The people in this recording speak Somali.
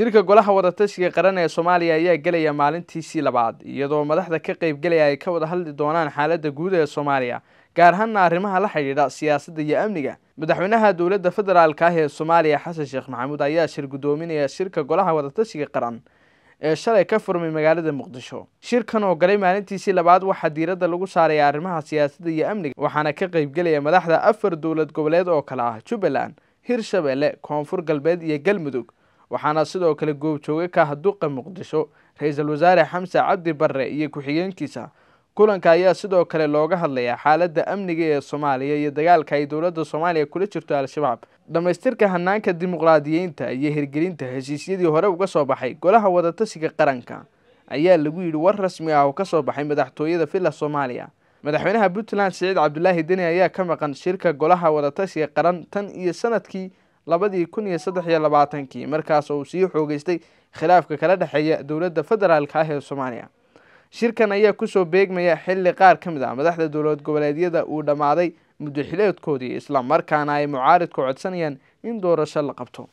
shirka golaha wadatashiga qaran ee soomaaliya ayaa gelaya maalintiisii labaad iyadoo madaxda ka qeybgelaya ay ka wada hadli doonaan xaaladda guud ee soomaaliya gaar ahaanna arrimaha la xidhiidha siyaasadda iyo amniga madaxweynaha dowladda federaalka ah ee soomaaliya xasan sheekh maxamuud ayaa shir guddoominaya shirka golaha wadatashiga qaran ee shalay ka furmay magaalada muqdisho shirkan oo galay maalintiisii labaad waxaa diiradda lagu saaraya arrimaha siyaasadda iyo amniga waxaana ka qeybgelaya madaxda afar dowlad goboleed oo kale ah jubbaland hirshabelle koonfur galbeed iyo galmudug waxaana sidoo kale goobjooge ka duqa muqdisho ra-iisul wasaare xamse cabdi barre iyo ku-xigeenkiisa kulanka ayaa sidoo kale looga hadlayaa xaaladda amniga ee soomaaliya iyo dagaalka ay dowladda soomaaliya kula jirto al-shabaab dhammaystirka hannaanka dimuqraadiyeynta iyo hirgelinta heshiisyadii hore uga soo baxay golaha wadatasiga qaranka ayaa lagu yidhi war rasmi ah oo ka soo baxay madaxtooyada villa soomaaliya madaxweynaha puntland siciid cabdulaahi deni ayaa ka maqan shirka golaha wadatashiga qaran tan iyo sanadkii labadii kun iyo saddex iyo labaatankii markaas uu sii xoogeystay khilaafka kala dhexeeya dowladda federaalk ah ee soomaaliya shirkan ayaa kusoo beegmaya xilli qaar ka mid ah madaxda dowlad goboleedyada uu dhammaaday muddo xileedkoodii islamarkaana ay mucaaridku codsanayaan in doorasho la qabto